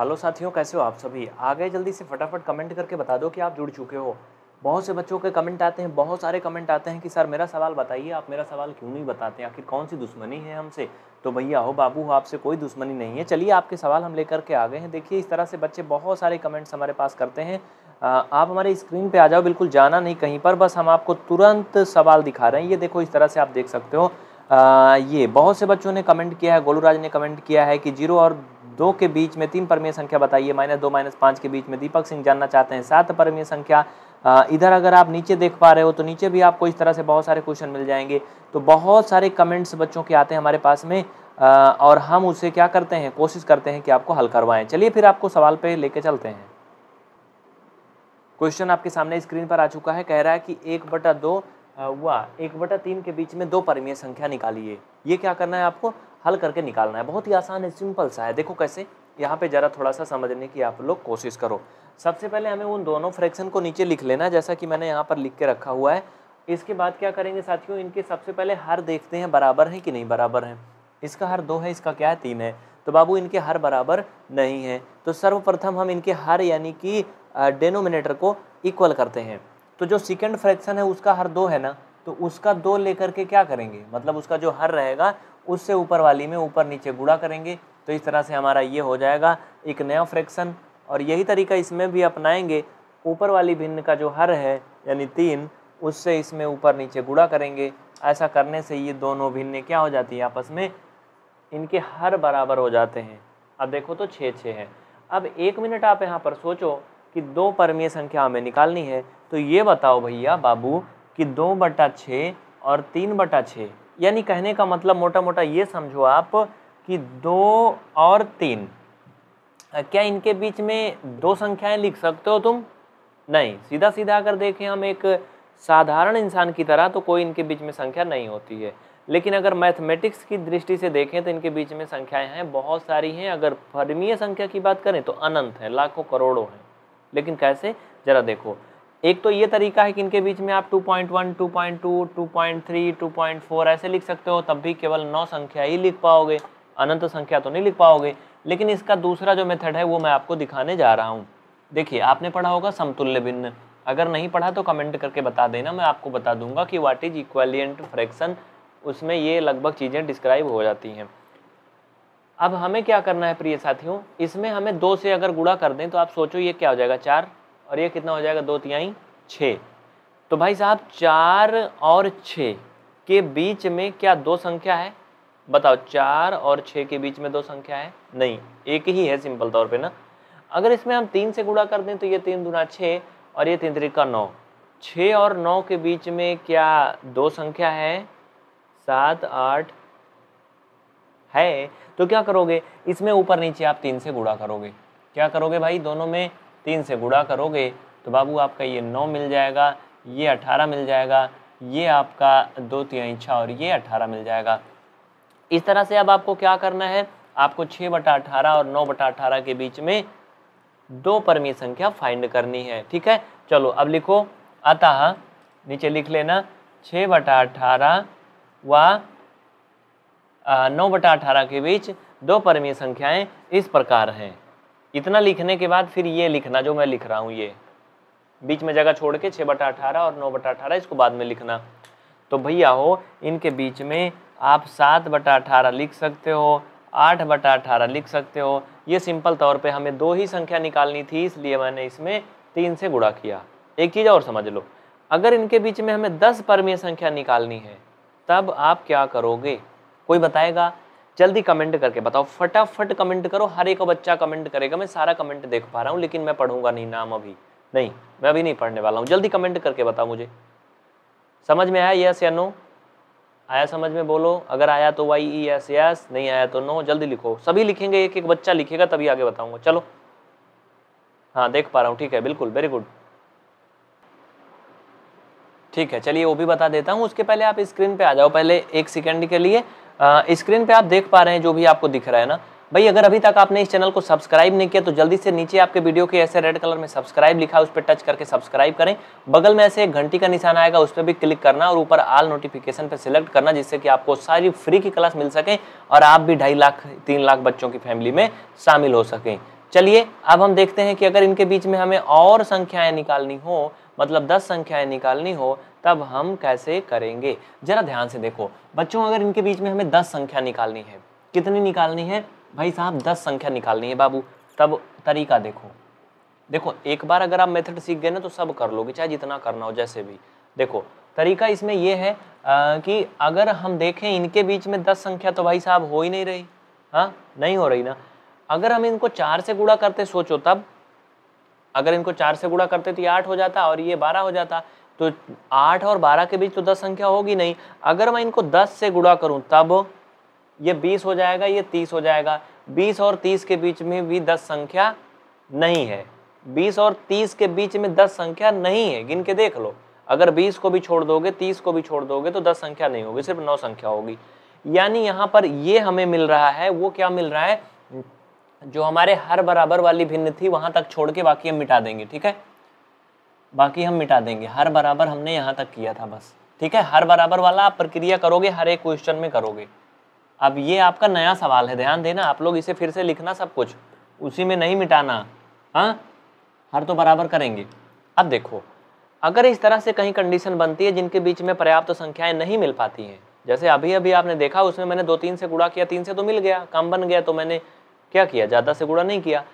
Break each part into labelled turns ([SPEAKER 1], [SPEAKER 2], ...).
[SPEAKER 1] hello साथियों कैसे हो आप सभी आ गए जल्दी से फटाफट कमेंट करके बता दो कि आप जुड़ चुके हो बहुत से बच्चों के कमेंट आते हैं बहुत सारे कमेंट आते हैं कि सर मेरा सवाल बताइए आप मेरा सवाल क्यों नहीं बताते आखिर कौन सी दुश्मनी है हमसे तो भैया हो बाबू हो आपसे कोई दुश्मनी नहीं है चलिए आपके सवाल हम लेकर के आ गए हैं देखिए इस तरह से बच्चे बहुत सारे कमेंट्स हमारे पास करते हैं आप हमारे स्क्रीन पर आ जाओ बिल्कुल जाना नहीं कहीं पर बस हम आपको तुरंत सवाल दिखा रहे हैं ये देखो इस तरह से आप देख सकते हो आ, ये बहुत से बच्चों ने कमेंट किया है गोलू ने कमेंट किया है कि जीरो और दो के बीच में तीन परमीय संख्या बताइए माइनस दो माइनस पाँच के बीच में दीपक सिंह जानना चाहते हैं सात परमीय संख्या इधर अगर आप नीचे देख पा रहे हो तो नीचे भी आपको इस तरह से बहुत सारे क्वेश्चन मिल जाएंगे तो बहुत सारे कमेंट्स बच्चों के आते हैं हमारे पास में और हम उसे क्या करते हैं कोशिश करते हैं कि आपको हल करवाएं चलिए फिर आपको सवाल पे लेके चलते हैं क्वेश्चन आपके सामने स्क्रीन पर आ चुका है कह रहा है कि एक बटा दो व एक बटा तीन के बीच में दो परिमेय संख्या निकालिए ये क्या करना है आपको हल करके निकालना है बहुत ही आसान है सिंपल सा है देखो कैसे यहाँ पे ज़रा थोड़ा सा समझने की आप लोग कोशिश करो सबसे पहले हमें उन दोनों फ्रैक्शन को नीचे लिख लेना जैसा कि मैंने यहाँ पर लिख के रखा हुआ है इसके बाद क्या करेंगे साथियों इनके सबसे पहले हर देखते हैं बराबर है कि नहीं बराबर है इसका हर दो है इसका क्या है तीन है तो बाबू इनके हर बराबर नहीं है तो सर्वप्रथम हम इनके हर यानी कि डेनोमिनेटर को इक्वल करते हैं तो जो सेकेंड फ्रैक्शन है उसका हर दो है ना तो उसका दो लेकर के क्या करेंगे मतलब उसका जो हर रहेगा उससे ऊपर वाली में ऊपर नीचे गुड़ा करेंगे तो इस तरह से हमारा ये हो जाएगा एक नया फ्रैक्शन और यही तरीका इसमें भी अपनाएंगे ऊपर वाली भिन्न का जो हर है यानी तीन उससे इसमें ऊपर नीचे गुड़ा करेंगे ऐसा करने से ये दोनों भिन्न क्या हो जाती है आपस में इनके हर बराबर हो जाते हैं अब देखो तो छः छः है अब एक मिनट आप यहाँ पर सोचो कि दो परमीय संख्या हमें निकालनी है तो ये बताओ भैया बाबू कि दो बटा छः और तीन बटा छः यानी कहने का मतलब मोटा मोटा ये समझो आप कि दो और तीन क्या इनके बीच में दो संख्याएं लिख सकते हो तुम नहीं सीधा सीधा अगर देखें हम एक साधारण इंसान की तरह तो कोई इनके बीच में संख्या नहीं होती है लेकिन अगर मैथमेटिक्स की दृष्टि से देखें तो इनके बीच में संख्याएं हैं बहुत सारी हैं अगर फर्मीय संख्या की बात करें तो अनंत हैं लाखों करोड़ों हैं लेकिन कैसे ज़रा देखो एक तो ये तरीका है कि इनके बीच में आप 2.1, 2.2, 2.3, 2.4 ऐसे लिख सकते हो तब भी केवल नौ संख्या ही लिख पाओगे अनंत संख्या तो नहीं लिख पाओगे लेकिन इसका दूसरा जो मेथड है वो मैं आपको दिखाने जा रहा हूँ देखिए आपने पढ़ा होगा समतुल्य भिन्न अगर नहीं पढ़ा तो कमेंट करके बता देना मैं आपको बता दूंगा कि वाट इज इक्वेलियंट फ्रैक्शन उसमें ये लगभग चीज़ें डिस्क्राइब हो जाती हैं अब हमें क्या करना है प्रिय साथियों इसमें हमें दो से अगर गुड़ा कर दें तो आप सोचो ये क्या हो जाएगा चार और ये कितना हो जाएगा दो तिहाई छः तो भाई साहब चार और छः के बीच में क्या दो संख्या है बताओ चार और छः के बीच में दो संख्या है नहीं एक ही है सिंपल तौर पे ना अगर इसमें हम तीन से गुणा कर दें तो ये तीन दुना छः और ये तीन तरीका नौ छः और नौ के बीच में क्या दो संख्या है सात आठ है तो क्या करोगे इसमें ऊपर नीचे आप तीन से गुणा करोगे क्या करोगे भाई दोनों में तीन से गुड़ा करोगे तो बाबू आपका ये नौ मिल जाएगा ये अठारह मिल जाएगा ये आपका दो तिहाई छः और ये अठारह मिल जाएगा इस तरह से अब आपको क्या करना है आपको छः बटा अठारह और नौ बटा अठारह के बीच में दो परमी संख्या फाइंड करनी है ठीक है चलो अब लिखो अतः नीचे लिख लेना छः बटा अठारह व नौ बटा अठारह के बीच दो परमी संख्याएं इस प्रकार हैं इतना लिखने के बाद फिर ये लिखना जो मैं लिख रहा हूँ ये बीच में जगह छोड़ के छः बटा अठारह और नौ बटा अठारह इसको बाद में लिखना तो भैया हो इनके बीच में आप सात बटा अठारह लिख सकते हो आठ बटा अठारह लिख सकते हो ये सिंपल तौर पे हमें दो ही संख्या निकालनी थी इसलिए मैंने इसमें तीन से गुणा किया एक चीज़ और समझ लो अगर इनके बीच में हमें दस परमीय संख्या निकालनी है तब आप क्या करोगे कोई बताएगा जल्दी कमेंट करके बताओ फटाफट कमेंट करो हर एक बच्चा कमेंट करेगा मैं सारा कमेंट देख पा रहा हूँ लेकिन मैं पढ़ूंगा नहीं नाम अभी नहीं मैं अभी नहीं पढ़ने वाला हूँ जल्दी कमेंट करके बताओ मुझे समझ में आया यस या नो आया समझ में बोलो अगर आया तो वाई ई एस यस नहीं आया तो नो जल्दी लिखो सभी लिखेंगे एक एक बच्चा लिखेगा तभी आगे बताऊंगा चलो हाँ देख पा रहा हूँ ठीक है बिल्कुल वेरी गुड ठीक है चलिए वो भी बता देता हूँ उसके पहले आप स्क्रीन पे आ जाओ पहले एक सेकंड के लिए स्क्रीन पे आप देख पा रहे हैं जो भी आपको दिख रहा है ना भाई अगर अभी तक आपने इस चैनल को सब्सक्राइब नहीं किया तो जल्दी से नीचे आपके वीडियो के ऐसे रेड कलर में सब्सक्राइब लिखा है उस पर टच करके सब्सक्राइब करें बगल में ऐसे एक घंटी का निशान आएगा उस पर भी क्लिक करना और ऊपर आल नोटिफिकेशन पर सिलेक्ट करना जिससे कि आपको सारी फ्री की क्लास मिल सके और आप भी ढाई लाख तीन लाख बच्चों की फैमिली में शामिल हो सकें चलिए अब हम देखते हैं कि अगर इनके बीच में हमें और संख्याएं निकालनी हो मतलब दस संख्याएं निकालनी हो तब हम कैसे करेंगे जरा ध्यान से देखो बच्चों अगर इनके बीच में हमें दस संख्या निकालनी है कितनी निकालनी है भाई साहब दस संख्या निकालनी है बाबू तब तरीका देखो देखो एक बार अगर आप मेथड सीख गए ना तो सब कर लोगे चाहे जितना करना हो जैसे भी देखो तरीका इसमें यह है आ, कि अगर हम देखें इनके बीच में दस संख्या तो भाई साहब हो ही नहीं रही हाँ नहीं हो रही ना अगर हम इनको चार से गुणा करते सोचो तब अगर इनको चार से गुड़ा करते तो ये आठ हो जाता और ये बारह हो जाता तो आठ और बारह के बीच तो दस संख्या होगी नहीं अगर मैं इनको दस से गुड़ा करूँ तब ये बीस हो जाएगा ये तीस हो जाएगा बीस और तीस के बीच में भी दस संख्या नहीं है बीस और तीस के बीच में दस संख्या नहीं है गिन के देख लो अगर बीस को भी छोड़ दोगे तीस को भी छोड़ दोगे तो दस संख्या नहीं होगी सिर्फ नौ संख्या होगी यानी यहाँ पर ये हमें मिल रहा है वो क्या मिल रहा है जो हमारे हर बराबर वाली भिन्न थी वहाँ तक छोड़ के बाकी हम मिटा देंगे ठीक है बाकी हम मिटा देंगे हर बराबर हमने यहाँ तक किया था बस ठीक है हर बराबर वाला आप प्रक्रिया करोगे हर एक क्वेश्चन में करोगे अब ये आपका नया सवाल है ध्यान देना आप लोग इसे फिर से लिखना सब कुछ उसी में नहीं मिटाना हाँ हर तो बराबर करेंगे अब देखो अगर इस तरह से कहीं कंडीशन बनती है जिनके बीच में पर्याप्त तो संख्याएं नहीं मिल पाती हैं जैसे अभी अभी आपने देखा उसमें मैंने दो तीन से गुड़ा किया तीन से तो मिल गया काम बन गया तो मैंने क्या किया ज़्यादा से गुणा नहीं किया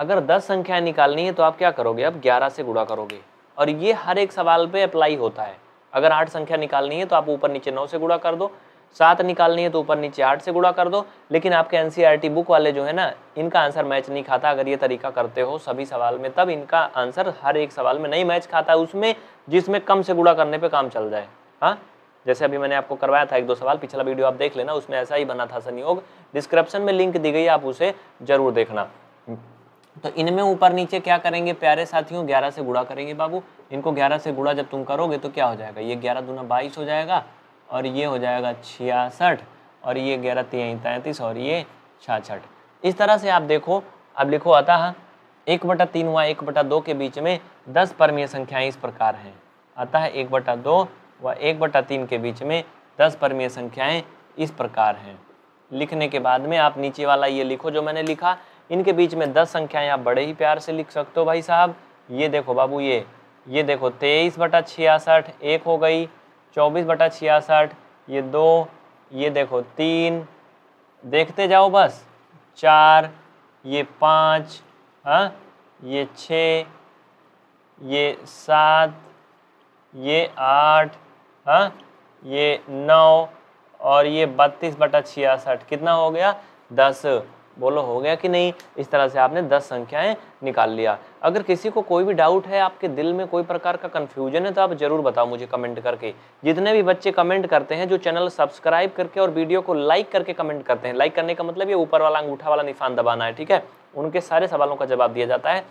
[SPEAKER 1] अगर दस संख्या निकालनी है तो आप क्या करोगे अब ग्यारह से गुणा करोगे और ये हर एक सवाल पे अप्लाई होता है अगर आठ संख्या निकालनी है तो आप ऊपर नीचे नौ से गुणा कर दो सात निकालनी है तो ऊपर नीचे आठ से गुणा कर दो लेकिन आपके एन बुक e वाले जो है ना इनका आंसर मैच नहीं खाता अगर ये तरीका करते हो सभी सवाल में तब इनका आंसर हर एक सवाल में नहीं मैच खाता उसमें जिसमें कम से गुणा करने पर काम चल जाए हाँ जैसे अभी मैंने आपको करवाया था एक दो सवाल पिछला वीडियो आप देख लेना उसमें ऐसा ही बना था संयोग डिस्क्रिप्शन में लिंक दी गई आप उसे जरूर देखना तो इनमें ऊपर नीचे क्या करेंगे प्यारे साथियों ग्यारह से गुड़ा करेंगे बाबू इनको ग्यारह से गुड़ा जब तुम करोगे तो क्या हो जाएगा ये ग्यारह दूना बाईस हो जाएगा और ये हो जाएगा छियासठ और ये ग्यारह तीन तैंतीस और ये छाछठ इस तरह से आप देखो अब लिखो आता है एक बटा तीन हुआ एक बटा दो के बीच में दस परमीय संख्याएं इस प्रकार हैं आता है एक बटा दो व एक बटा तीन के बीच में दस परमीय संख्याएं इस प्रकार हैं लिखने के बाद में आप नीचे वाला ये लिखो जो मैंने लिखा इनके बीच में दस संख्याएं आप बड़े ही प्यार से लिख सकते हो भाई साहब ये देखो बाबू ये ये देखो तेईस बटा छियासठ एक हो गई चौबीस बटा छियासठ ये दो ये देखो तीन देखते जाओ बस चार ये पाँच हाँ ये छ ये सात ये आठ हाँ ये नौ और ये बत्तीस बटा छियासठ कितना हो गया दस बोलो हो गया कि नहीं इस तरह से आपने दस संख्याएं निकाल लिया अगर किसी को कोई भी डाउट है आपके दिल में कोई प्रकार का कन्फ्यूजन है तो आप ज़रूर बताओ मुझे कमेंट करके जितने भी बच्चे कमेंट करते हैं जो चैनल सब्सक्राइब करके और वीडियो को लाइक करके कमेंट करते हैं लाइक करने का मतलब ये ऊपर वाला अंगूठा वाला निशान दबाना है ठीक है उनके सारे सवालों का जवाब दिया जाता है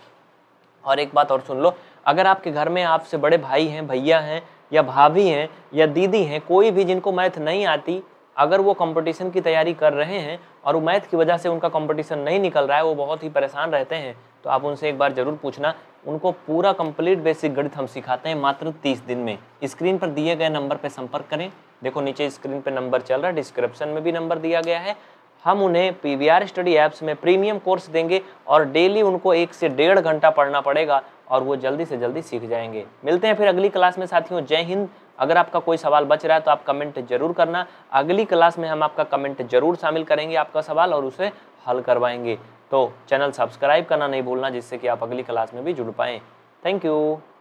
[SPEAKER 1] और एक बात और सुन लो अगर आपके घर में आपसे बड़े भाई हैं भैया हैं या भाभी हैं या दीदी हैं कोई भी जिनको मैथ नहीं आती अगर वो कंपटीशन की तैयारी कर रहे हैं और वो मैथ की वजह से उनका कंपटीशन नहीं निकल रहा है वो बहुत ही परेशान रहते हैं तो आप उनसे एक बार ज़रूर पूछना उनको पूरा कंप्लीट बेसिक गणित हम सिखाते हैं मात्र तीस दिन में स्क्रीन पर दिए गए नंबर पर संपर्क करें देखो नीचे स्क्रीन पर नंबर चल रहा है डिस्क्रिप्शन में भी नंबर दिया गया है हम उन्हें पी स्टडी ऐप्स में प्रीमियम कोर्स देंगे और डेली उनको एक से डेढ़ घंटा पढ़ना पड़ेगा और वो जल्दी से जल्दी सीख जाएंगे मिलते हैं फिर अगली क्लास में साथियों जय हिंद अगर आपका कोई सवाल बच रहा है तो आप कमेंट जरूर करना अगली क्लास में हम आपका कमेंट जरूर शामिल करेंगे आपका सवाल और उसे हल करवाएंगे तो चैनल सब्सक्राइब करना नहीं भूलना जिससे कि आप अगली क्लास में भी जुड़ पाएँ थैंक यू